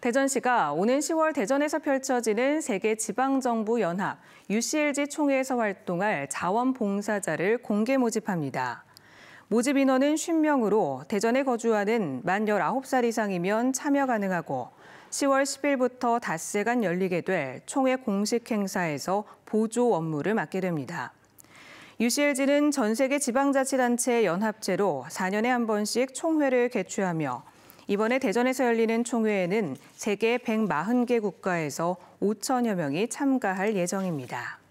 대전시가 오는 10월 대전에서 펼쳐지는 세계 지방정부 연합 UCLG 총회에서 활동할 자원봉사자를 공개 모집합니다. 모집 인원은 50명으로 대전에 거주하는 만 19살 이상이면 참여 가능하고 10월 10일부터 닷새간 열리게 될 총회 공식 행사에서 보조 업무를 맡게 됩니다. UCLG는 전 세계 지방자치단체 연합체로 4년에 한 번씩 총회를 개최하며 이번에 대전에서 열리는 총회에는 세계 140개 국가에서 5천여 명이 참가할 예정입니다.